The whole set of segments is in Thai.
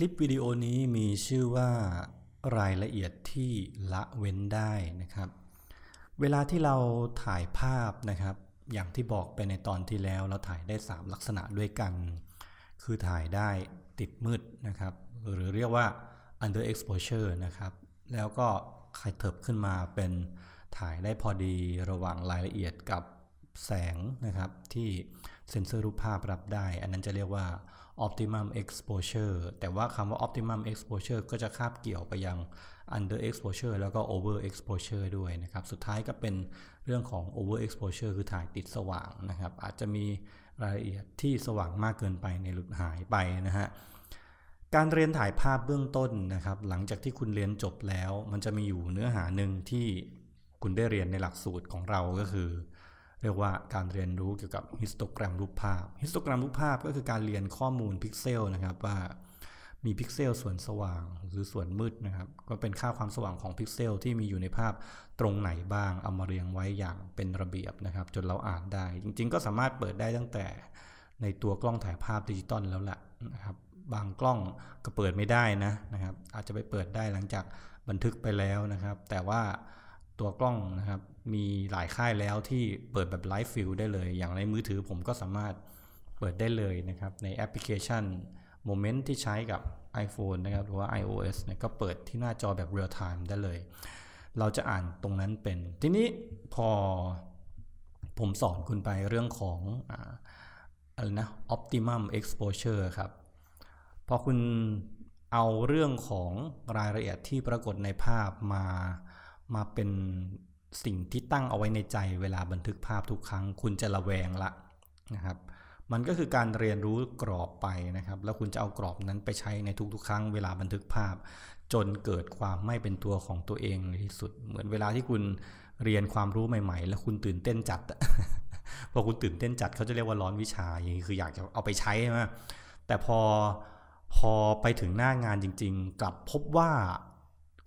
คลิปวิดีโอนี้มีชื่อว่ารายละเอียดที่ละเว้นได้นะครับ เวลาที่เราถ่ายภาพนะครับอย่างที่บอกไปในตอนที่แล้วเราถ่ายได้ 3 ลักษณะด้วยกัน คือถ่ายได้ติดมืดนะครับหรือเรียกว่า under exposure นะครับแล้วก็ขยเิบขึ้นมาเป็นถ่ายได้พอดีระหว่างรายละเอียดกับแสงนะครับที่เซ็นเซอร์รูปภาพรับได้ อันนั้นจะเรียกว่า optimum exposure แต่ว่าคำว่า optimum exposure ก็จะคาบเกี่ยวไปยัง under exposure แล้วก็ over exposure ด้วยนะครับ สุดท้ายก็เป็นเรื่องของ over exposure คือถ่ายติดสว่างนะครับ อาจจะมีรายละเอียดที่สว่างมากเกินไปในหลุดหายไปนะฮะการเรียนถ่ายภาพเบื้องต้นนะครับ หลังจากที่คุณเรียนจบแล้ว มันจะมีอยู่เนื้อหาหนึ่งที่คุณได้เรียนในหลักสูตรของเราก็คือเรียกว่าการเรียนรู้เกี่ยวกับฮิสโตแกรมรูปภาพ ฮิสโตแกรมรูปภาพก็คือการเรียนข้อมูลพิกเซลนะครับว่ามีพิกเซลส่วนสว่าง หรือส่วนมืดนะครับก็เป็นค่าความสว่างของพิกเซลที่มีอยู่ในภาพตรงไหนบ้าง เอามาเรียงไว้อย่างเป็นระเบียบนะครับ จนเราอ่านได้ จริงๆ ก็สามารถเปิดได้ตั้งแต่ในตัวกล้องถ่ายภาพดิจิตอลแล้วแหละนะครับบางกล้องก็เปิดไม่ได้นะนะครับ อาจจะไปเปิดได้หลังจากบันทึกไปแล้วนะครับ แต่ว่าตัวกล้องนะครับมีหลายค่ายแล้วที่เปิดแบบไลฟ์ฟิลได้เลย อย่างในมือถือผมก็สามารถเปิดได้เลยนะครับ ในแอปพลิเคชัน Moment ที่ใช้กับ iPhone นะครับหรือว่า iOS เนี่ยก็เปิดที่หน้าจอแบบเรียลไทม์ได้เลย เราจะอ่านตรงนั้นเป็น ทีนี้พอผมสอนคุณไปเรื่องของอะไรนะ optimum exposure ครับ พอคุณเอาเรื่องของรายละเอียดที่ปรากฏในภาพมามาเป็นสิ่งที่ตั้งเอาไว้ในใจเวลาบันทึกภาพทุกครั้งคุณจะระแวงละนะครับ มันก็คือการเรียนรู้กรอบไปนะครับ แล้วคุณจะเอากรอบนั้นไปใช้ในทุก ๆ ครั้งเวลาบันทึกภาพ จนเกิดความไม่เป็นตัวของตัวเองในที่สุดเหมือนเวลาที่คุณเรียนความรู้ใหม่ๆ แล้วคุณตื่นเต้นจัดพอคุณตื่นเต้นจัด เขาจะเรียกว่าร้อนวิชาอย่างนี้คืออยากจะเอาไปใช้ใช่ไหมแต่พอพอไปถึงหน้างานจริง ๆกลับพบว่า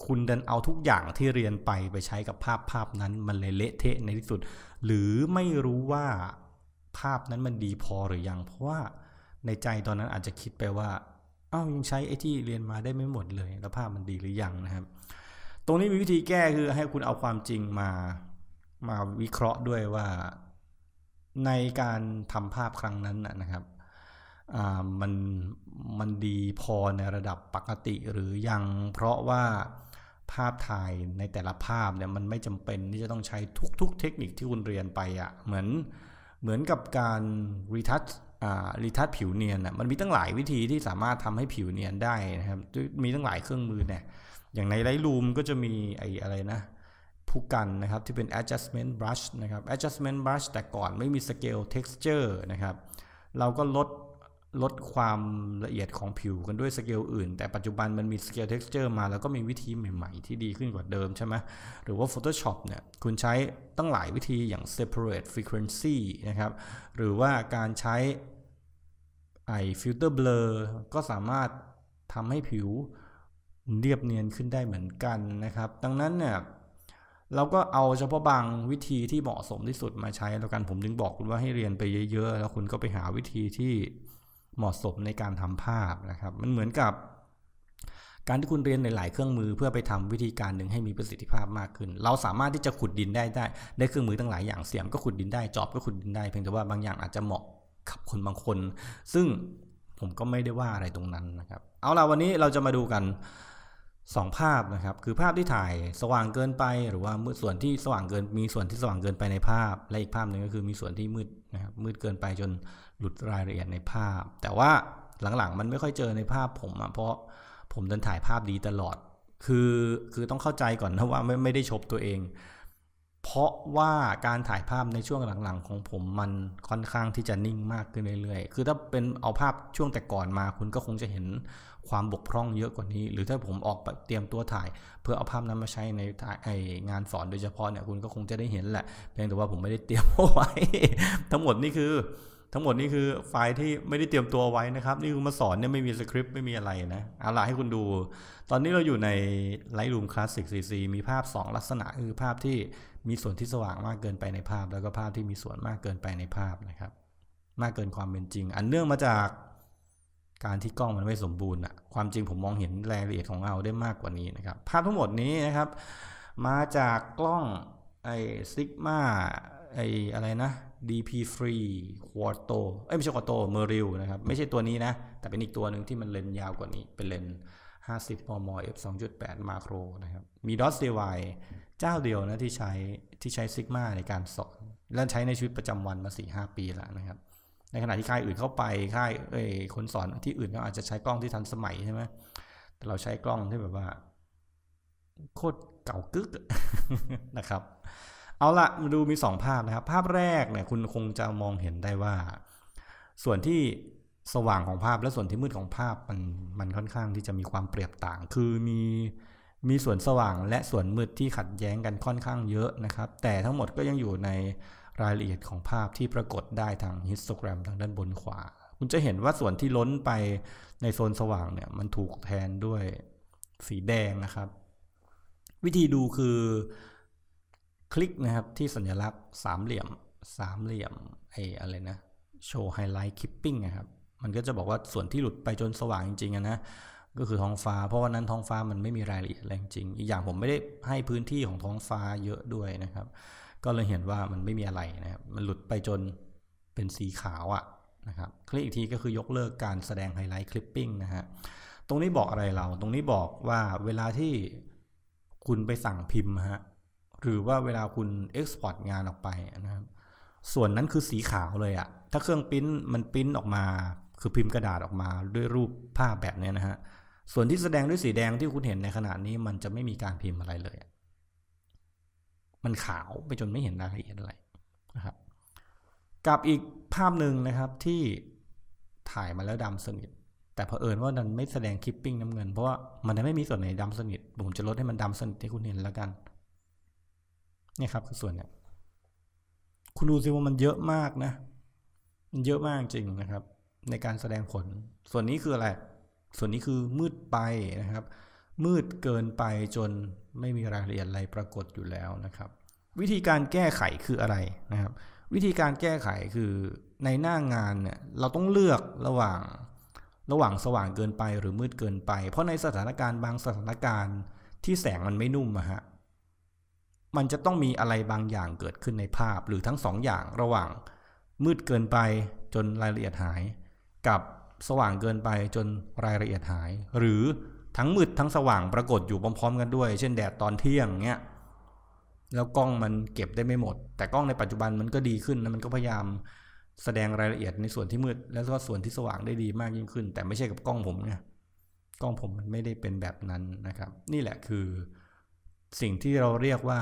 คุณดันเอาทุกอย่างที่เรียนไปไปใช้กับภาพภาพนั้นมันเลยเละเทะในที่สุด หรือไม่รู้ว่าภาพนั้นมันดีพอหรือยังเพราะว่าในใจตอนนั้นอาจจะคิดไปว่าอ้าวยังใช้ไอ้ที่เรียนมาได้ไม่หมดเลย แล้วภาพมันดีหรือยังนะครับ ตรงนี้มีวิธีแก้คือให้คุณเอาความจริงมามาวิเคราะห์ด้วยว่าในการทำภาพครั้งนั้นนะครับมันมันดีพอในระดับปกติหรือยังเพราะว่าภาพถ่ายในแต่ละภาพเนี่ยมันไม่จำเป็นที่จะต้องใช้ทุก ๆ เทคนิคที่คุณเรียนไปอะ่ะเหมือนเหมือนกับการรีทัชอรีทัชผิวเนียนอ่ะมันมีตั้งหลายวิธีที่สามารถทำให้ผิวเนียนได้นะครับมีตั้งหลายเครื่องมือเนี่ยอย่างในไลท์รูมก็จะมีไอ้อะไรนะผู้กันนะครับที่เป็น adjustment brush นะครับ adjustment brush แต่ก่อนไม่มี scale texture นะครับเราก็ลดลดความละเอียดของผิวกันด้วยสเกลอื่น แต่ปัจจุบันมันมีสเกลเท็กซ์เจอร์มาแล้วก็มีวิธีใหม่ ๆ ที่ดีขึ้นกว่าเดิมใช่ไหมหรือว่า Photoshop เนี่ยคุณใช้ตั้งหลายวิธีอย่าง separate frequency นะครับ หรือว่าการใช้ ไอฟิลเตอร์เบลอก็สามารถทำให้ผิวเรียบเนียนขึ้นได้เหมือนกันนะครับ ดังนั้นเนี่ยเราก็เอาเฉพาะบางวิธีที่เหมาะสมที่สุดมาใช้แล้วกันผมถึงบอกคุณว่าให้เรียนไปเยอะ ๆ แล้วคุณก็ไปหาวิธีที่เหมาะสมในการทำภาพนะครับ มันเหมือนกับ การที่คุณเรียนหลายๆเครื่องมือเพื่อไปทำวิธีการหนึ่งให้มีประสิทธิภาพมากขึ้น เราสามารถที่จะขุดดินได้ได้ได้เครื่องมือตั้งหลายอย่างเสียมก็ขุดดินได้จอบก็ขุดดินได้ เพียงแต่ว่าบางอย่างอาจจะเหมาะกับคนบางคน ซึ่งผมก็ไม่ได้ว่าอะไรตรงนั้นนะครับ เอาละวันนี้เราจะมาดูกันสองภาพนะครับ คือภาพที่ถ่ายสว่างเกินไปหรือว่ามืดส่วนที่สว่างเกิน มีส่วนที่สว่างเกินไปในภาพและอีกภาพหนึ่งก็คือมีส่วนที่มืดนะครับมืดเกินไปจนหลุดรายละเอียดในภาพ แต่ว่าหลังๆ มันไม่ค่อยเจอในภาพผมอะเพราะผมดันถ่ายภาพดีตลอด คือคือต้องเข้าใจก่อนนะว่าไม่ไม่ได้ชบตัวเอง เพราะว่าการถ่ายภาพในช่วงหลัง ๆ ของผมมันค่อนข้างที่จะนิ่งมากขึ้นเรื่อยๆ คือถ้าเป็นเอาภาพช่วงแต่ก่อนมา คุณก็คงจะเห็นความบกพร่องเยอะกว่านี้ หรือถ้าผมออกเตรียมตัวถ่าย เพื่อเอาภาพนั้นมาใช้ในงานสอน โดยเฉพาะเนี่ยคุณก็คงจะได้เห็นแหละเพียงแต่ว่าผมไม่ได้เตรียมเอาไว้ ทั้งหมดนี่คือทั้งหมดนี้คือไฟล์ที่ไม่ได้เตรียมตัวไว้นะครับ นี่คือมาสอนเนี่ยไม่มีสคริปต์ ไม่มีอะไรนะ เอาล่ะให้คุณดู ตอนนี้เราอยู่ใน Lightroom Classic CC มีภาพ 2 ลักษณะ คือภาพที่มีส่วนที่สว่างมากเกินไปในภาพ แล้วก็ภาพที่มีส่วนมากเกินไปในภาพนะครับ มากเกินความเป็นจริง อันเนื่องมาจากการที่กล้องมันไม่สมบูรณ์อะความจริงผมมองเห็นรายละเอียดของเราได้มากกว่านี้นะครับ ภาพทั้งหมดนี้นะครับ มาจากกล้องไอซิกมาไออะไรนะ DP3 Quarto เอ้ยไม่ใช่ Quarto m e r i l l นะครับไม่ใช่ตัวนี้นะ แต่เป็นอีกตัวหนึ่งที่มันเลนยาวกว่านี้ เป็นเลน50มม f 2.8 macro นะครับมีดอ t d y เจ้าเดียวนะ ที่ใช้ที่ใช้ซิกมาในการสอนและใช้ในชีวิตประจำวันมา 4-5 ปีแล้วนะครับ ในขณะที่ค่ายอื่นเข้าไปค่ายเอ้คนสอนที่อื่นเขาอาจจะใช้กล้องที่ทันสมัยใช่ไหมแต่เราใช้กล้องที่แบบว่าโคตรเก่ากึกนะครับเอาละมาดูมี 2 ภาพนะครับภาพแรกเนี่ยคุณคงจะมองเห็นได้ว่า ส่วนที่สว่างของภาพและส่วนที่มืดของภาพมันมันค่อนข้างที่จะมีความเปรียบต่าง คือมีมีส่วนสว่างและส่วนมืดที่ขัดแย้งกันค่อนข้างเยอะนะครับ แต่ทั้งหมดก็ยังอยู่ในรายละเอียดของภาพที่ปรากฏได้ทางฮิสโตแกรม ทางด้านบนขวา คุณจะเห็นว่าส่วนที่ล้นไปในโซนสว่างเนี่ยมันถูกแทนด้วยสีแดงนะครับ วิธีดูคือคลิกนะครับที่สัญลักษณ์สามเหลี่ยมสามเหลี่ยมไออะไรนะโชว์ไฮไลท์คลิปปิ้งนะครับมันก็จะบอกว่าส่วนที่หลุดไปจนสว่างจริงๆนะก็คือท้องฟ้าเพราะวันนั้นท้องฟ้ามันไม่มีรายละเอียดแรงจริงอีกอย่างผมไม่ได้ให้พื้นที่ของท้องฟ้าเยอะด้วยนะครับก็เลยเห็นว่ามันไม่มีอะไรนะครับมันหลุดไปจนเป็นสีขาวอ่ะนะครับคลิกอีกทีก็คือยกเลิกการแสดงไฮไลท์คลิปปิ้งนะฮะตรงนี้บอกอะไรเราตรงนี้บอกว่าเวลาที่คุณไปสั่งพิมพ์ฮะหรือว่าเวลาคุณเอ็กซ์พอร์ตงานออกไปนะครับ ส่วนนั้นคือสีขาวเลยอะถ้าเครื่องพิมพ์มันพิมพ์ออกมาคือพิมพ์กระดาษออกมาด้วยรูปภาพแบบนี้นะฮะ ส่วนที่แสดงด้วยสีแดงที่คุณเห็นในขณะนี้ มันจะไม่มีการพิมพ์อะไรเลย มันขาวไปจนไม่เห็นรายละเอียดอะไรนะครับกับอีกภาพหนึ่งนะครับที่ถ่ายมาแล้วดำสนิท แต่เผอิญว่ามันไม่แสดงคลิปปิ้งน้ำเงินเพราะว่ามันไม่มีส่วนไหนดำสนิท ผมจะลดให้มันดำสนิทที่คุณเห็นแล้วกันนี่ครับคือส่วนเนี้ยคุณดูสิว่ามันเยอะมากนะมันเยอะมากจริงนะครับในการแสดงผล ส่วนนี้คืออะไรส่วนนี้คือมืดไปนะครับมืดเกินไปจนไม่มีรายละเอียดอะไรปรากฏอยู่แล้วนะครับ วิธีการแก้ไขคืออะไรนะครับวิธีการแก้ไขคือในหน้างานเนี่ยเราต้องเลือกระหว่างระหว่างสว่างเกินไปหรือมืดเกินไป เพราะในสถานการณ์บางสถานการณ์ที่แสงมันไม่นุ่มอะฮะมันจะต้องมีอะไรบางอย่างเกิดขึ้นในภาพ หรือทั้งสองอย่างระหว่าง มืดเกินไปจนรายละเอียดหาย กับสว่างเกินไปจนรายละเอียดหาย หรือทั้งมืดทั้งสว่างปรากฏอยู่พร้อมๆ กันด้วย เช่นแดดตอนเที่ยงเงี้ยแล้วกล้องมันเก็บได้ไม่หมด แต่กล้องในปัจจุบันมันก็ดีขึ้นนะมันก็พยายามแสดงรายละเอียดในส่วนที่มืด แล้วก็ส่วนที่สว่างได้ดีมากยิ่งขึ้น แต่ไม่ใช่กับกล้องผมเนี่ยกล้องผมมันไม่ได้เป็นแบบนั้นนะครับ นี่แหละคือสิ่งที่เราเรียกว่า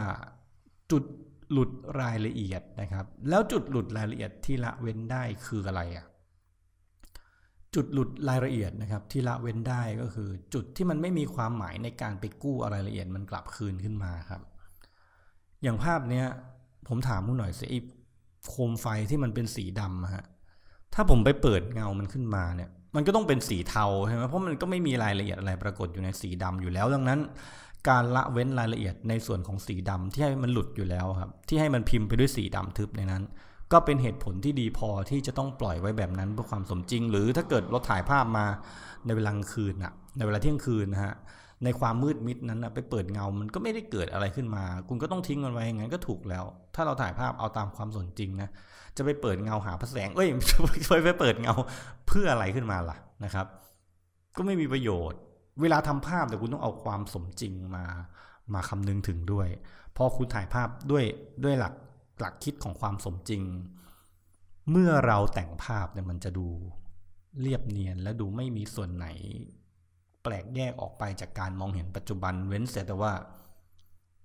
จุดหลุดรายละเอียดนะครับ แล้วจุดหลุดรายละเอียดที่ละเว้นได้คืออะไรอ่ะจุดหลุดรายละเอียดนะครับ ที่ละเว้นได้ก็คือ จุดที่มันไม่มีความหมายในการไปกู้รายละเอียดมันกลับคืนขึ้นมาครับ อย่างภาพเนี้ยผมถามคุณหน่อยสิโคมไฟที่มันเป็นสีดำฮะถ้าผมไปเปิดเงา มันขึ้นมาเนี่ยมันก็ต้องเป็นสีเทาใช่ไหมเพราะมันก็ไม่มีรายละเอียดอะไรปรากฏอยู่ในสีดำอยู่แล้วดังนั้นการละเว้นรายละเอียดในส่วนของสีดำที่ให้มันหลุดอยู่แล้วครับ ที่ให้มันพิมพ์ไปด้วยสีดำทึบในนั้นก็เป็นเหตุผลที่ดีพอที่จะต้องปล่อยไว้แบบนั้นเพื่อความสมจริงหรือถ้าเกิดเราถ่ายภาพมาในเวลางคืน่ะในเวลาเที่ยงคืนนะฮะในความมืดมิดนั้นนะไปเปิดเงามันก็ไม่ได้เกิดอะไรขึ้นมา คุณก็ต้องทิ้งมันไว้อย่างนั้นก็ถูกแล้ว ถ้าเราถ่ายภาพเอาตามความสนจริงนะจะไปเปิดเงาหาพระแสงเอ้ยไปเปิดเงาเพื่ออะไรขึ้นมาล่ะนะครับก็ไม่มีประโยชน์เวลาทำภาพแต่คุณต้องเอาความสมจริงมามาคำนึงถึงด้วยพอคุณถ่ายภาพด้วยด้วยหลักหลักคิดของความสมจริง เมื่อเราแต่งภาพเนี่ยมันจะดู เรียบเนียนและดูไม่มีส่วนไหน แปลกแยกออกไปจากการมองเห็นปัจจุบันเว้นเสียแต่ว่า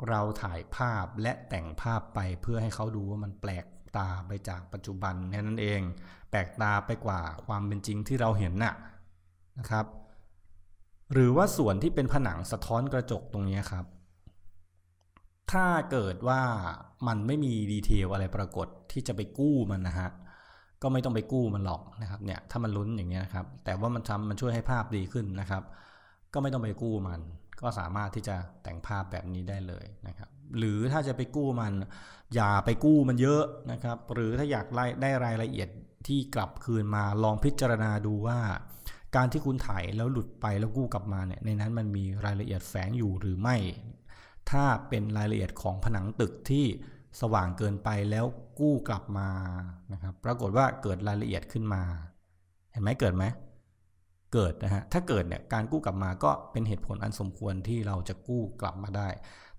เราถ่ายภาพและแต่งภาพไปเพื่อให้เขาดูว่ามันแปลกตาไปจากปัจจุบันแค่นั้นเอง แปลกตาไปกว่าความเป็นจริงที่เราเห็นน่ะนะครับหรือว่าส่วนที่เป็นผนังสะท้อนกระจกตรงนี้ครับ ถ้าเกิดว่ามันไม่มีดีเทลอะไรปรากฏที่จะไปกู้มันนะฮะก็ไม่ต้องไปกู้มันหรอกนะครับเนี่ยถ้ามันลุ้นอย่างนี้นะครับ แต่ว่ามันทำมันช่วยให้ภาพดีขึ้นนะครับ ก็ไม่ต้องไปกู้มัน ก็สามารถที่จะแต่งภาพแบบนี้ได้เลยนะครับ หรือถ้าจะไปกู้มัน อย่าไปกู้มันเยอะนะครับ หรือถ้าอยากได้รายละเอียดที่กลับคืนมาลองพิจารณาดูว่าการที่คุณถ่ายแล้วหลุดไปแล้วกู้กลับมาเนี่ย ในนั้นมันมีรายละเอียดแฝงอยู่หรือไม่ ถ้าเป็นรายละเอียดของผนังตึกที่สว่างเกินไปแล้วกู้กลับมา นะครับ ปรากฏว่าเกิดรายละเอียดขึ้นมา เห็นไหมเกิดไหมเกิดนะฮะ ถ้าเกิดเนี่ย การกู้กลับมาก็เป็นเหตุผลอันสมควรที่เราจะกู้กลับมาได้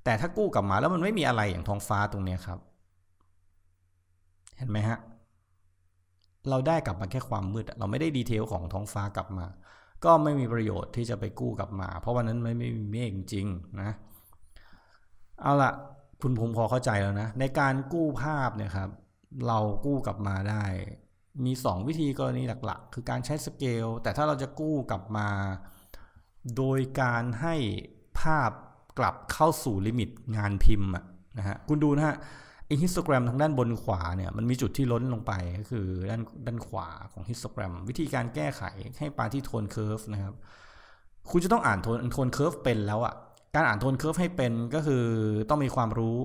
แต่ถ้ากู้กลับมาแล้วมันไม่มีอะไรอย่างท้องฟ้าตรงนี้ครับ เห็นไหมฮะเราได้กลับมาแค่ความมืดเราไม่ได้ดีเทลของท้องฟ้ากลับมา ก็ไม่มีประโยชน์ที่จะไปกู้กลับมา เพราะวันนั้นไม่ไม่มีเมฆจริงนะเอาละคุณผมพอเข้าใจแล้วนะ ในการกู้ภาพเนี่ยครับ เรากู้กลับมาได้ มี 2 วิธีกรณีหลักๆ คือการใช้สเกลแต่ถ้าเราจะกู้กลับมา โดยการให้ภาพกลับเข้าสู่ลิมิตงานพิมพ์นะฮะคุณดูนะฮะิอฮิสโตแกรมทางด้านบนขวาเนี่ยมันมีจุดที่ล้นลงไปก็คือด้านด้านขวาของฮิสโตแกรมวิธีการแก้ไขให้ปลาที่โทนเคอร์ฟนะครับคุณจะต้องอ่านโทนโทนเคอร์ฟเป็นแล้วอะ่ะการอ่านโทนเคอร์ฟให้เป็นก็คือต้องมีความรู้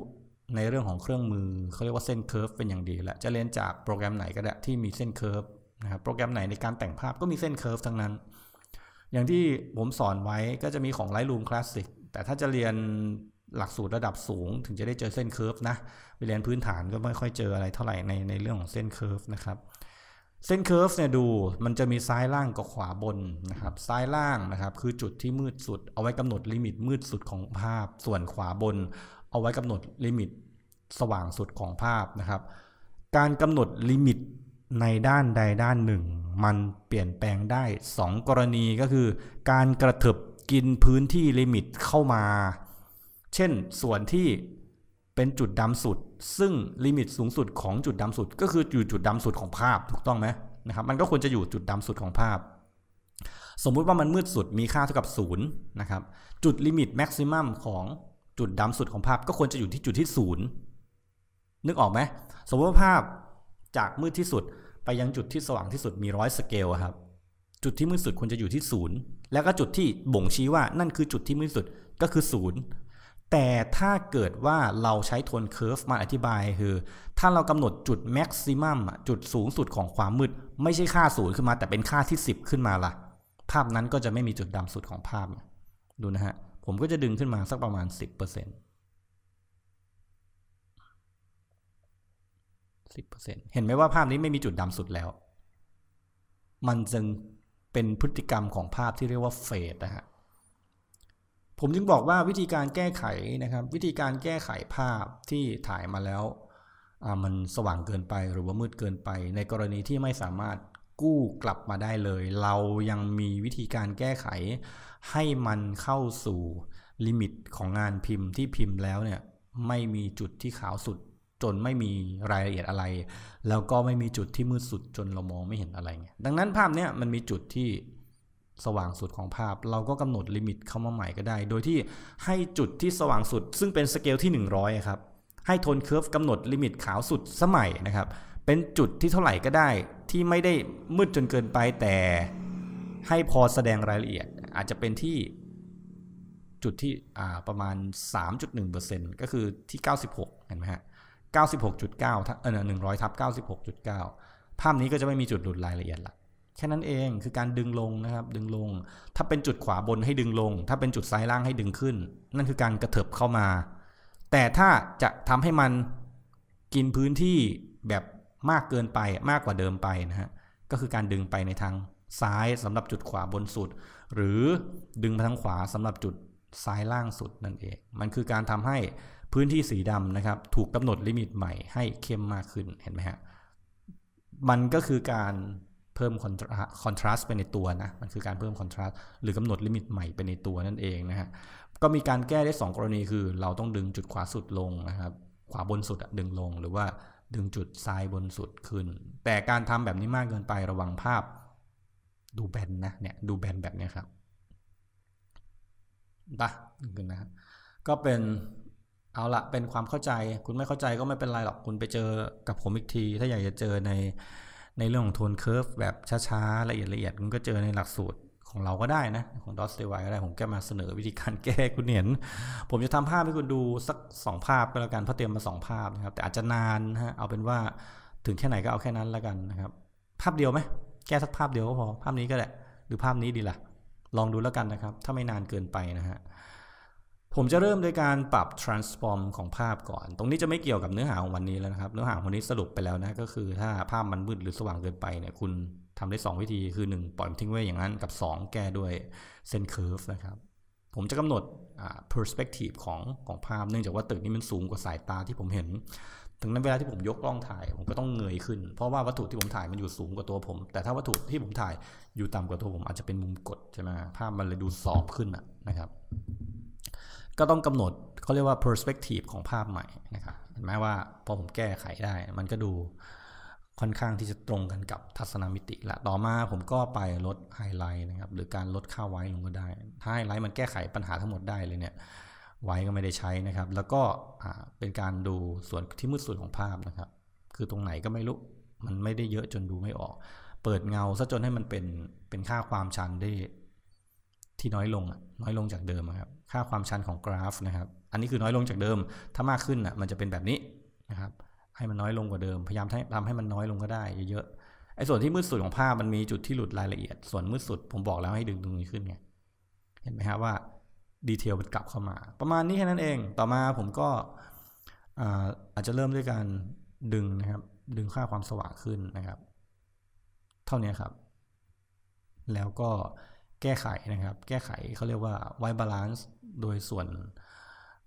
ในเรื่องของเครื่องมือเขาเรียกว่าเส้นเคอร์ฟเป็นอย่างดีและจะเรียนจากโปรแกรมไหนก็ได้ที่มีเส้นเคอร์ฟนะครับโปรแกรมไหนในการแต่งภาพก็มีเส้นเคอร์ฟทั้งนั้นอย่างที่ผมสอนไว้ก็จะมีของ Lightroom Classic แต่ถ้าจะเรียนหลักสูตรระดับสูง ถึงจะได้เจอเส้นเคอร์ฟนะ ไปเรียนพื้นฐานก็ไม่ค่อยเจออะไรเท่าไหร่ในในเรื่องของเส้นเคอร์ฟนะครับ เส้นเคอร์ฟเนี่ยดูมันจะมีซ้ายล่างกับขวาบนนะครับ ซ้ายล่างนะครับ คือจุดที่มืดสุดเอาไว้กำหนดลิมิตมืดสุดของภาพ ส่วนขวาบน เอาไว้กำหนดลิมิตสว่างสุดของภาพนะครับ การกำหนดลิมิตในด้านใดด้านหนึ่ง มันเปลี่ยนแปลงได้ 2 กรณีก็คือ การกระเถิบกินพื้นที่ลิมิตเข้ามาเช่นส่วนที่เป็นจุดดำสุด ซึ่งลิมิตสูงสุดของจุดดำสุด ก็คืออยู่จุดดำสุดของภาพถูกต้องไหมนะครับมันก็ควรจะอยู่จุดดำสุดของภาพ สมมุติว่ามันมืดสุดมีค่าเท่ากับ 0 นะครับ จุดลิมิตแม็กซิมัมของจุดดำสุดของภาพก็ควรจะอยู่ที่จุดที่0 นึกออกไหม สมมติว่าภาพจากมืดที่สุดไปยังจุดที่สว่างที่สุดมีร้อยสเกลครับจุดที่มืดสุดควรจะอยู่ที่0แล้วก็จุดที่บ่งชี้ว่านั่นคือจุดที่มืดสุดก็คือ0แต่ถ้าเกิดว่าเราใช้โทนเคอร์ฟมาอธิบายคือ ถ้าเรากำหนดจุดแม็กซิมัมจุดสูงสุดของความมืด ไม่ใช่ค่าศูนย์ขึ้นมา แต่เป็นค่าที่ 10 ขึ้นมาละ่ะ ภาพนั้นก็จะไม่มีจุดดำสุดของภาพ ดูนะฮะ ผมก็จะดึงขึ้นมาสักประมาณ 10% 10%เห็นไหมว่าภาพนี้ไม่มีจุดดำสุดแล้ว มันจึงเป็นพฤติกรรมของภาพที่เรียกว่าเฟดนะฮะผมจึงบอกว่าวิธีการแก้ไขนะครับวิธีการแก้ไขภาพที่ถ่ายมาแล้วมันสว่างเกินไปหรือว่ามืดเกินไป ในกรณีที่ไม่สามารถกู้กลับมาได้เลย เรายังมีวิธีการแก้ไขให้มันเข้าสู่ลิมิตของงานพิมพ์ที่พิมพ์แล้วเนี่ยไม่มีจุดที่ขาวสุดจนไม่มีรายละเอียดอะไร แล้วก็ไม่มีจุดที่มืดสุดจนเรามองไม่เห็นอะไร ดังนั้นภาพเนี้ยมันมีจุดที่สว่างสุดของภาพเราก็กำหนดลิมิตเข้ามาใหม่ก็ได้ โดยที่ให้จุดที่สว่างสุดซึ่งเป็นสเกลที่ 100ครับ ให้โทนเคอร์ฟกำหนดลิมิตขาวสุดสมัยนะครับ เป็นจุดที่เท่าไหร่ก็ได้ที่ไม่ได้มืดจนเกินไปแต่ให้พอแสดงรายละเอียด อาจจะเป็นที่จุดที่ประมาณ 3.1%ก็คือที่ 96เห็นไหมฮะ96.9เออ100ทับ96.9 ภาพนี้ก็จะไม่มีจุดหลุดรายละเอียดละแค่นั้นเองคือการดึงลงนะครับดึงลง ถ้าเป็นจุดขวาบนให้ดึงลง ถ้าเป็นจุดซ้ายล่างให้ดึงขึ้น นั่นคือการกระเถิบเข้ามา แต่ถ้าจะทำให้มันกินพื้นที่แบบมากเกินไปมากกว่าเดิมไปนะฮะก็คือการดึงไปในทางซ้ายสำหรับจุดขวาบนสุด หรือดึงไปทางขวาสำหรับจุดซ้ายล่างสุดนั่นเอง มันคือการทำให้พื้นที่สีดำนะครับ ถูกกำหนดลิมิตใหม่ให้เข้มมากขึ้นเห็นไหมฮะมันก็คือการเพิ่มคอนทราสต์ไปในตัวนะ มันคือการเพิ่มคอนทราสต์ หรือกำหนดลิมิตใหม่ไปในตัวนั่นเองนะฮะ ก็มีการแก้ได้ 2 กรณีคือเราต้องดึงจุดขวาสุดลงนะครับ ขวาบนสุดดึงลง หรือว่าดึงจุดซ้ายบนสุดขึ้น แต่การทำแบบนี้มากเกินไประวังภาพดูแบนนะเนี่ยดูแบนแบบนี้ครับปะกันนะ ก็เป็นเอาละเป็นความเข้าใจ คุณไม่เข้าใจก็ไม่เป็นไรหรอก คุณไปเจอกับผมอีกทีถ้าอยากจะเจอในในเรื่องของโทนเคิร์ฟแบบช้าๆ ละเอียดละเอียดคุณก็เจอในหลักสูตรของเราก็ได้นะของดอสเไวก็ได้ผมแค่มาเสนอวิธีการแก้คุณเห็น ผมจะทำภาพให้คุณดูสัก 2 ภาพก็แล้วกันเพราะเตรียมมา 2 ภาพนะครับ แต่อาจจะนานฮะเอาเป็นว่าถึงแค่ไหนก็เอาแค่นั้นแล้วกันนะครับ ภาพเดียวไหมแก้สักภาพเดียวก็พอ ภาพนี้ก็แหละหรือภาพนี้ดีละ่ะ ลองดูแล้วกันนะครับ ถ้าไม่นานเกินไปนะฮะผมจะเริ่มโดยการปรับ transform ของภาพก่อน ตรงนี้จะไม่เกี่ยวกับเนื้อหาของวันนี้แล้วนะครับ เนื้อหาวันนี้สรุปไปแล้วนะ ก็คือถ้าภาพมันมืดหรือสว่างเกินไปเนี่ย คุณทำได้ 2 วิธี คือ 1 ปล่อยทิ้งไว้อย่างนั้น กับ 2 แก้ด้วยเซนเ curve นะครับ ผมจะกำหนด perspective ของของภาพเนื่องจากว่าตึกนี้มันสูงกว่าสายตาที่ผมเห็น ถึงนั้นเวลาที่ผมยกกล้องถ่ายผมก็ต้องเงยขึ้น เพราะว่าวัตถุที่ผมถ่ายมันอยู่สูงกว่าตัวผม แต่ถ้าวัตถุที่ผมถ่ายอยู่ต่ำกว่าตัวผม อาจจะเป็นมุมกดใช่ไหมภาพมันเลยดูสอบขึ้นนะครับก็ต้องกำหนดเขาเรียกว่า perspective ของภาพใหม่นะครับเห็นไหมว่าพอผมแก้ไขได้มันก็ดูค่อนข้างที่จะตรงกันกับทัศนมิติละ ต่อมาผมก็ไปลดไฮไลท์นะครับหรือการลดค่าไว้ลงก็ได้ ถ้าไฮไลท์มันแก้ไขปัญหาทั้งหมดได้เลยเนี่ยไว้ก็ไม่ได้ใช้นะครับ แล้วก็เป็นการดูส่วนที่มืดสุดของภาพนะครับ คือตรงไหนก็ไม่รู้ มันไม่ได้เยอะจนดูไม่ออก เปิดเงาซะจนให้มันเป็นเป็นค่าความชันได้ที่น้อยลงน้อยลงจากเดิมครับค่าความชันของกราฟนะครับ อันนี้คือน้อยลงจากเดิมถ้ามากขึ้นอ่ะมันจะเป็นแบบนี้นะครับให้มันน้อยลงกว่าเดิมพยายามทำให้มันน้อยลงก็ได้เยอะๆไอ้ส่วนที่มืดสุดของภาพมันมีจุดที่หลุดรายละเอียด ส่วนมืดสุดผมบอกแล้วให้ดึงตรงนี้ขึ้นไงเห็นไหมฮะว่าดีเทลมันกลับเข้ามา ประมาณนี้แค่นั้นเองต่อมาผมก็อาจจะเริ่มด้วยการดึงนะครับ ดึงค่าความสว่างขึ้นนะครับ เท่านี้ครับ แล้วก็แก้ไขนะครับ แก้ไขเขาเรียกว่าไวบาลานซ์โดยส่วน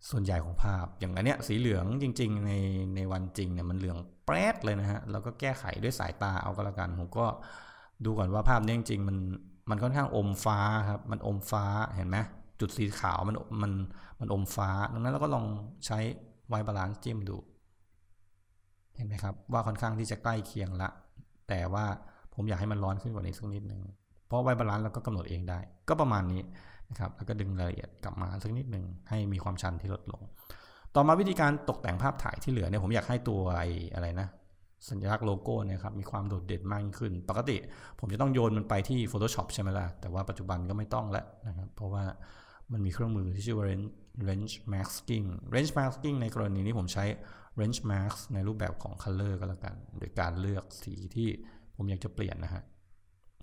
ส่วนใหญ่ของภาพอย่างอันเนี้ยสีเหลืองจริง ๆ ในในวันจริงเนี่ยมันเหลืองแปรดเลยนะฮะแล้วก็แก้ไขด้วยสายตาเอาก็แล้วกันผมก็ดูก่อนว่าภาพนี้จริงๆมันมันค่อนข้างอมฟ้าครับมันอมฟ้าเห็นไหมจุดสีขาวมันมันมันอมฟ้าดังนั้นเราก็ลองใช้ไวบาลานซ์จิ้มดูเห็นไหมครับว่าค่อนข้างที่จะใกล้เคียงละแต่ว่าผมอยากให้มันร้อนขึ้นกว่านี้สักนิดนึงพราะไวบาลานซ์เราก็กำหนดเองได้ ก็ประมาณนี้นะครับ แล้วก็ดึงรายละเอียดกลับมาสักนิดหนึ่งให้มีความชันที่ลดลง ต่อมาวิธีการตกแต่งภาพถ่ายที่เหลือเนี่ยผมอยากให้ตัวไออะไรนะ สัญลักษณ์โลโก้นะครับ มีความโดดเด่นมากขึ้น ปกติผมจะต้องโยนมันไปที่ Photoshop ใช่ไหมล่ะ แต่ว่าปัจจุบันก็ไม่ต้องแล้วนะครับเพราะว่ามันมีเครื่องมือที่ชื่อว่า range masking range masking ในกรณีนี้ผมใช้ range mask ในรูปแบบของ color ก็แล้วกันโดยการเลือกสีที่ผมอยากจะเปลี่ยนนะฮะ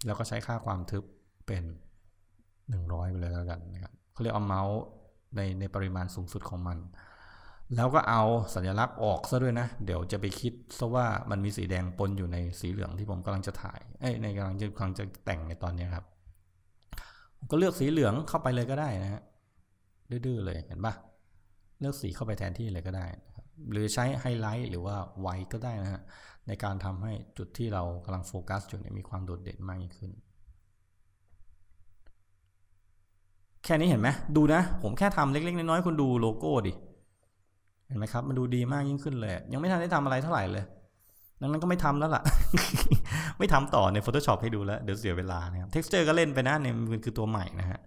แล้วก็ใช้ค่าความทึบเป็น 100ไปเลยแล้วกันนะครับเขาเรียกเอาเมาส์ในในปริมาณสูงสุดของมัน แล้วก็เอาสัญลักษณ์ออกซะด้วยนะ เดี๋ยวจะไปคิดซะว่ามันมีสีแดงปนอยู่ในสีเหลืองที่ผมกำลังจะถ่ายเอ้ในกำลังจะกำลังจะแต่งในตอนนี้ครับก็เลือกสีเหลืองเข้าไปเลยก็ได้นะฮะ ดื้อๆเลยเห็นปะเลือกสีเข้าไปแทนที่เลยก็ได้หรือใช้ไฮไลท์หรือว่าไวก็ได้นะฮะในการทำให้จุดที่เรากำลังโฟกัสอยู่มีความโดดเด่นมากยิ่งขึ้น แค่นี้เห็นไหม ดูนะ ผมแค่ทำเล็กๆ น้อยๆคุณดูโลโก้ ดิ เห็นไหมครับ มันดูดีมากยิ่งขึ้นเลย ยังไม่ทันได้ทำอะไรเท่าไหร่เลยดังนั้นก็ไม่ทำแล้วล่ะไม่ทำต่อใน Photoshop ให้ดูแล้วเดี๋ยวเสียเวลานะครับ texture ก็เล่นไปนะเนี่ยมันคือตัวใหม่นะฮะ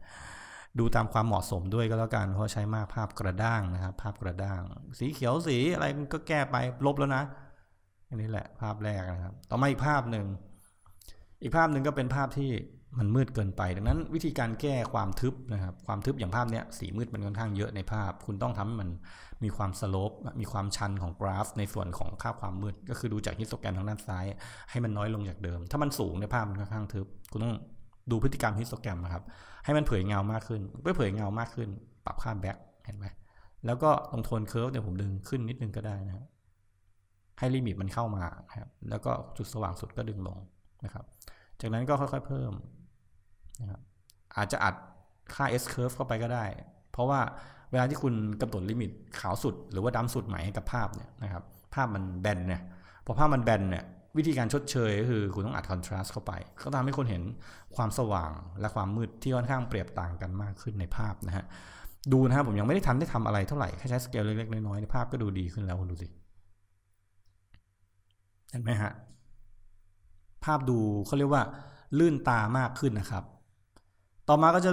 ดูตามความเหมาะสมด้วยก็แล้วกันเพราะใช้มากภาพกระด้างนะครับ ภาพกระด้างสีเขียวสีอะไรก็แก้ไปลบแล้วนะ อันนี้แหละภาพแรกนะครับต่อมาอีกภาพหนึ่งอีกภาพหนึ่งก็เป็นภาพที่มันมืดเกินไป ดังนั้นวิธีการแก้ความทึบนะครับความทึบอย่างภาพเนี้ยสีมืดมันค่อนข้างเยอะในภาพ คุณต้องทำให้มันมีความสโลปมีความชันของกราฟ ในส่วนของค่าความมืดก็คือดูจากฮิสโตแกรมทางด้านซ้าย ให้มันน้อยลงจากเดิม ถ้ามันสูงในภาพมันค่อนข้างทึบคุณต้องดูพฤติกรรมฮิสโตแกรมนะครับให้มันเผยเงามากขึ้นเพื่อเผยเงามากขึ้น ปรับค่าแบ็คเห็นไหมแล้วก็ลงโทนเคิร์ฟเนี่ยผมดึงขึ้นนิดนึงก็ได้นะครับให้ลิมิตมันเข้ามาครับแล้วก็จุดสว่างสุดก็ดึงลงนะครับจากนั้นก็ค่อยๆเพิ่มนะครับอาจจะอัดค่า S curve เข้าไปก็ได้ เพราะว่าเวลาที่คุณกำหนดลิมิตขาวสุด หรือว่าดำสุดใหม่ให้กับภาพเนี่ยนะครับภาพมันแบนเนี่ยพอภาพมันแบนเนี่ยวิธีการชดเชยก็คือคุณต้องอัดคอนทราสต์เข้าไปก็ทำให้คนเห็นความสว่างและความมืดที่ค่อนข้างเปรียบต่างกันมากขึ้นในภาพนะฮะ ดูนะครับผมยังไม่ได้ทำได้ทำอะไรเท่าไหร่ แค่ใช้สเกลเล็กๆ น้อย ๆ ในภาพก็ดูดีขึ้นแล้ว คุณดูสิ เห็นไหมฮะ ภาพดูเขาเรียกว่าลื่นตามากขึ้นนะครับต่อมาก็จะ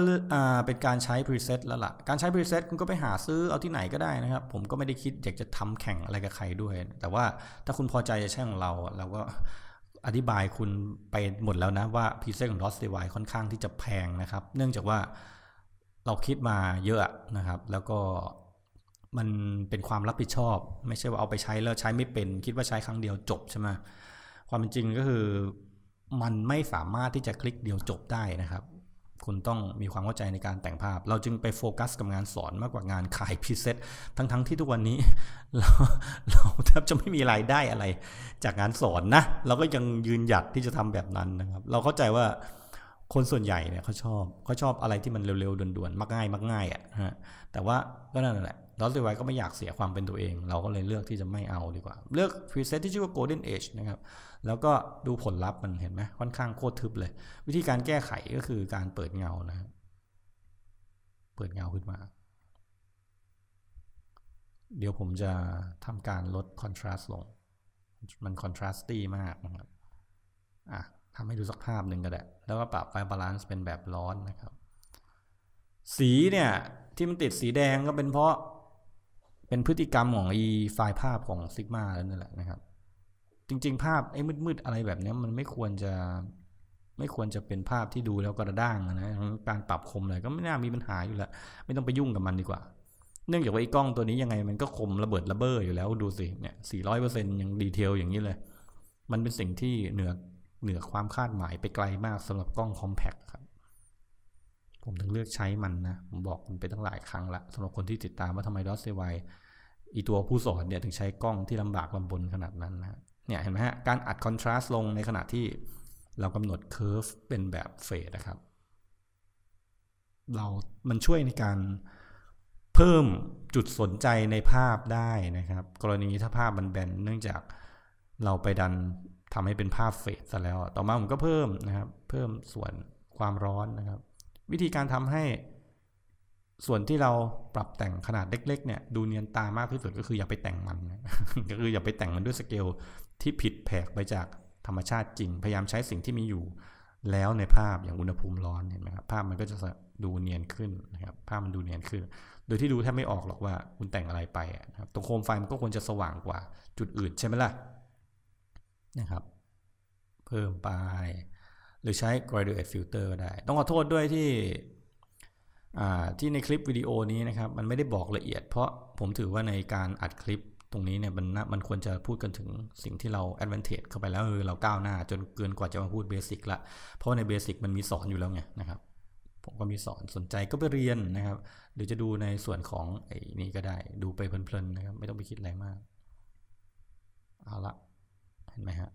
เป็นการใช้ preset แล้วละ่ะ การใช้ preset คุณก็ไปหาซื้อเอาที่ไหนก็ได้นะครับ ผมก็ไม่ได้คิดอยากจะทำแข่งอะไรกับใครด้วย แต่ว่าถ้าคุณพอใจจะใช้ของเราเราก็อธิบายคุณไปหมดแล้วนะว่า preset ของ Lost DIY ค่อนข้างที่จะแพงนะครับ เนื่องจากว่าเราคิดมาเยอะนะครับ แล้วก็มันเป็นความรับผิดชอบ ไม่ใช่ว่าเอาไปใช้แล้วใช้ไม่เป็น คิดว่าใช้ครั้งเดียวจบใช่ไหมความจริงก็คือมันไม่สามารถที่จะคลิกเดียวจบได้นะครับคุณต้องมีความเข้าใจในการแต่งภาพ เราจึงไปโฟกัสกับงานสอนมากกว่างานขายพิเศษทั้งๆทที่ทุกวันนี้เราเราแทบจะไม่มีรายได้อะไร จากงานสอนนะ เราก็ยังยืนหยัดที่จะทำแบบนั้นนะครับ เราเข้าใจว่าคนส่วนใหญ่เนี่ยเขาชอบเขาชอบอะไรที่มันเร็วๆด่วนๆมักง่ายมักง่ายอะ่ะฮะ แต่ว่าก็นั่นแหละดอสเดวไวก็ไม่อยากเสียความเป็นตัวเอง เราก็เลยเลือกที่จะไม่เอาดีกว่า เลือกพรีเซตที่ชื่อว่า Golden Age นะครับ แล้วก็ดูผลลัพธ์มันเห็นไหม ค่อนข้างโคตรทึบเลย วิธีการแก้ไขก็คือการเปิดเงานะเปิดเงาขึ้นมา เดี๋ยวผมจะทำการลดคอนทราสต์ลง มันคอนทราสตี้มากนะครับอ่ะทำให้ดูสักภาพหนึ่งก็ได้ แล้วก็ปรับไฟบาลานซ์เป็นแบบร้อนนะครับ สีเนี่ยที่มันติดสีแดงก็เป็นเพราะเป็นพฤติกรรมของอีไฟล์ภาพของซิกมาแล้วนั่นแหละนะครับ จริงๆ ภาพไอ้มืด ๆ อะไรแบบนี้มันไม่ควรจะ ไม่ควรจะเป็นภาพที่ดูแล้วกระด้างนะการปรับคมอะไรก็ไม่น่ามีปัญหาอยู่แล้วไม่ต้องไปยุ่งกับมันดีกว่า เนื่องจากว่าไอ้กล้องตัวนี้ยังไงมันก็คมระเบิดระเบ้ออยู่แล้ว ดูสิเนี่ยสี่ร้อยเปอร์เซ็นต์ยังดีเทลอย่างนี้เลย มันเป็นสิ่งที่เหนือเหนือความคาดหมายไปไกลมากสำหรับกล้องคอมแพคครับผมถึงเลือกใช้มันนะ ผมบอกมันไปตั้งหลายครั้งละสำหรับคนที่ติดตามว่าทำไมดอสเซไวอีตัวผู้สอนเนี่ย ถึงใช้กล้องที่ลำบากลำบนขนาดนั้นนะ เนี่ยเห็นไหมฮะ การอัดคอนทราสต์ลงในขณะที่เรากำหนดเคอร์ฟเป็นแบบเฟดนะครับ เรา มันช่วยในการเพิ่มจุดสนใจในภาพได้นะครับ กรณีถ้าภาพมันแบนเนื่องจากเราไปดันทำให้เป็นภาพเฟดซะแล้ว ต่อมาผมก็เพิ่มนะครับเพิ่มส่วนความร้อนนะครับวิธีการทำให้ส่วนที่เราปรับแต่งขนาดเล็ก ๆ เนี่ย ดูเนียนตามากที่สุดก็คืออย่าไปแต่งมัน ก็คืออย่าไปแต่งมันด้วยสเกลที่ผิดแผกไปจากธรรมชาติจริง พยายามใช้สิ่งที่มีอยู่แล้วในภาพอย่างอุณหภูมิร้อนเห็นไหมครับภาพมันก็จะดูเนียนขึ้นนะครับภาพมันดูเนียนขึ้นโดยที่ดูแทบไม่ออกหรอกว่าคุณแต่งอะไรไปนะครับตรงโคมไฟมันก็ควรจะสว่างกว่า จุดอื่น ใช่ไหมล่ะนะครับ เพิ่มไปหรือใช้ graduate filter ก็ได้ ต้องขอโทษด้วยที่ที่ในคลิปวิดีโอนี้นะครับมันไม่ได้บอกละเอียดเพราะผมถือว่าในการอัดคลิปตรงนี้เนี่ยมันมันควรจะพูดกันถึงสิ่งที่เรา advantage เข้าไปแล้วคือเราก้าวหน้าจนเกินกว่าจะมาพูดเบสิกละเพราะในเบสิกมันมีสอนอยู่แล้วไงนะครับ ผมก็มีสอนสนใจก็ไปเรียนนะครับหรือจะดูในส่วนของไอ้นี่ก็ได้ดูไปเพลินๆนะครับไม่ต้องไปคิดอะไรมากเอาละเห็นไหมฮะ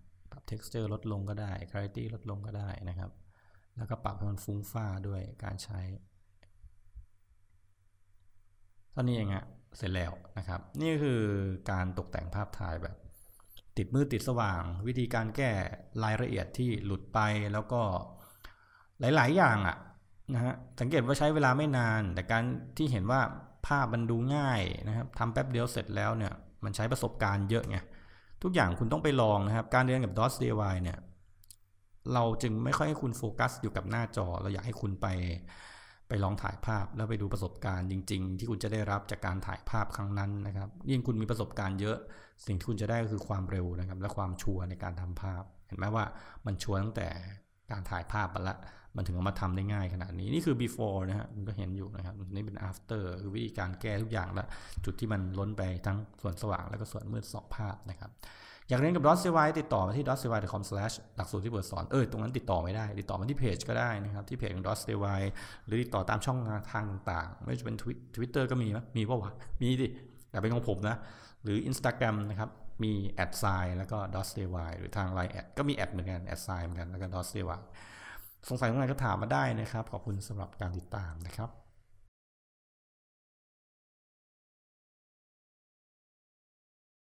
texture ลดลงก็ได้ clarity ลดลงก็ได้นะครับ แล้วก็ปรับให้มันฟุ้งฟ้าด้วยการใช้ เท่านี้เองอะเสร็จแล้วนะครับ นี่คือการตกแต่งภาพถ่ายแบบ ติดมืดติดสว่าง วิธีการแก้รายละเอียดที่หลุดไป แล้วก็หลาย ๆ อย่างอะนะฮะ สังเกตว่าใช้เวลาไม่นาน แต่การที่เห็นว่าภาพมันดูง่ายนะครับทำแป๊บเดียวเสร็จแล้วเนี่ย มันใช้ประสบการณ์เยอะไงทุกอย่างคุณต้องไปลองนะครับการเรียนกับ DOS DIY เนี่ยเราจึงไม่ค่อยให้คุณโฟกัสอยู่กับหน้าจอ เราอยากให้คุณไปไปลองถ่ายภาพแล้วไปดูประสบการณ์จริงๆที่คุณจะได้รับจากการถ่ายภาพครั้งนั้นนะครับ ยิ่งคุณมีประสบการณ์เยอะสิ่งที่คุณจะได้ก็คือความเร็วนะครับและความชัวร์ในการทำภาพ เห็นไหมว่ามันชัวร์ตั้งแต่การถ่ายภาพไปละมันถึงเอามาทำได้ง่ายขนาดนี้ นี่คือ before นะฮะมันก็เห็นอยู่นะครับนี่เป็น after คือวิธีการแก้ทุกอย่างละจุดที่มันล้นไปทั้งส่วนสว่างแล้วก็ส่วนมืดสองภาพนะครับ อยากเรียนกับ d o t c y ติดต่อมาที่ d o t c y c o m s s l a h หลักสูตรที่เปิดสอน เออตรงนั้นติดต่อไม่ได้ ติดต่อมาที่เพจก็ได้นะครับ ที่เพจของ d o t c y หรือติดต่อตามช่องทางต่างๆ ไม่ว่าจะเป็น Twitter ก็มีไหมมีป่าวะมีดิแต่เป็นของผมนะหรือ Instagram นะครับมีแอดไซแล้วก็ d o t c y หรือทาง Line แอดก็มี a อดเหมือนกันแอดไซเหมือนกันแล้วก็ d o t c y สงสัยตรงไหนก็ถามมาได้นะครับ ขอบคุณสำหรับการติดตามนะครับ